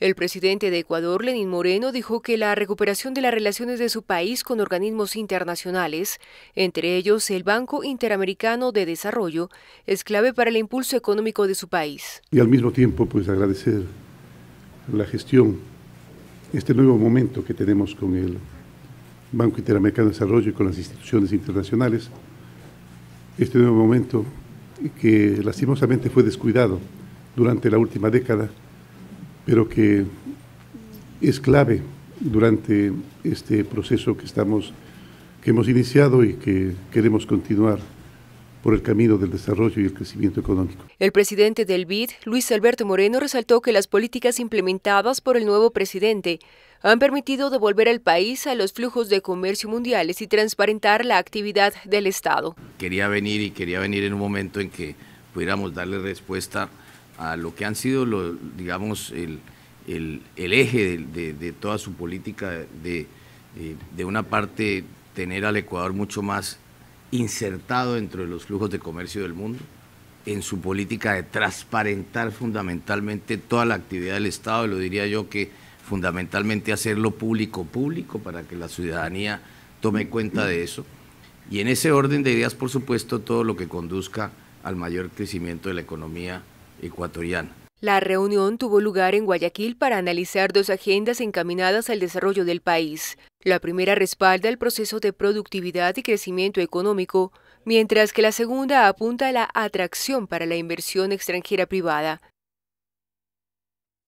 El presidente de Ecuador, Lenín Moreno, dijo que la recuperación de las relaciones de su país con organismos internacionales, entre ellos el Banco Interamericano de Desarrollo, es clave para el impulso económico de su país. Y al mismo tiempo, pues agradecer la gestión, este nuevo momento que tenemos con el Banco Interamericano de Desarrollo y con las instituciones internacionales, este nuevo momento que lastimosamente fue descuidado durante la última década pero que es clave durante este proceso que estamos que hemos iniciado y que queremos continuar por el camino del desarrollo y el crecimiento económico. El presidente del BID, Luis Alberto Moreno, resaltó que las políticas implementadas por el nuevo presidente han permitido devolver al país a los flujos de comercio mundiales y transparentar la actividad del Estado. Quería venir y quería venir en un momento en que pudiéramos darle respuesta a lo que han sido, digamos, el, eje de, toda su política de, eh, de, una parte tener al Ecuador mucho más insertado dentro de los flujos de comercio del mundo, en su política de transparentar fundamentalmente toda la actividad del Estado, lo diría yo que fundamentalmente hacerlo público público para que la ciudadanía tome cuenta de eso. Y en ese orden de ideas, por supuesto, todo lo que conduzca al mayor crecimiento de la economía la reunión tuvo lugar en Guayaquil para analizar dos agendas encaminadas al desarrollo del país. La primera respalda el proceso de productividad y crecimiento económico, mientras que la segunda apunta a la atracción para la inversión extranjera privada.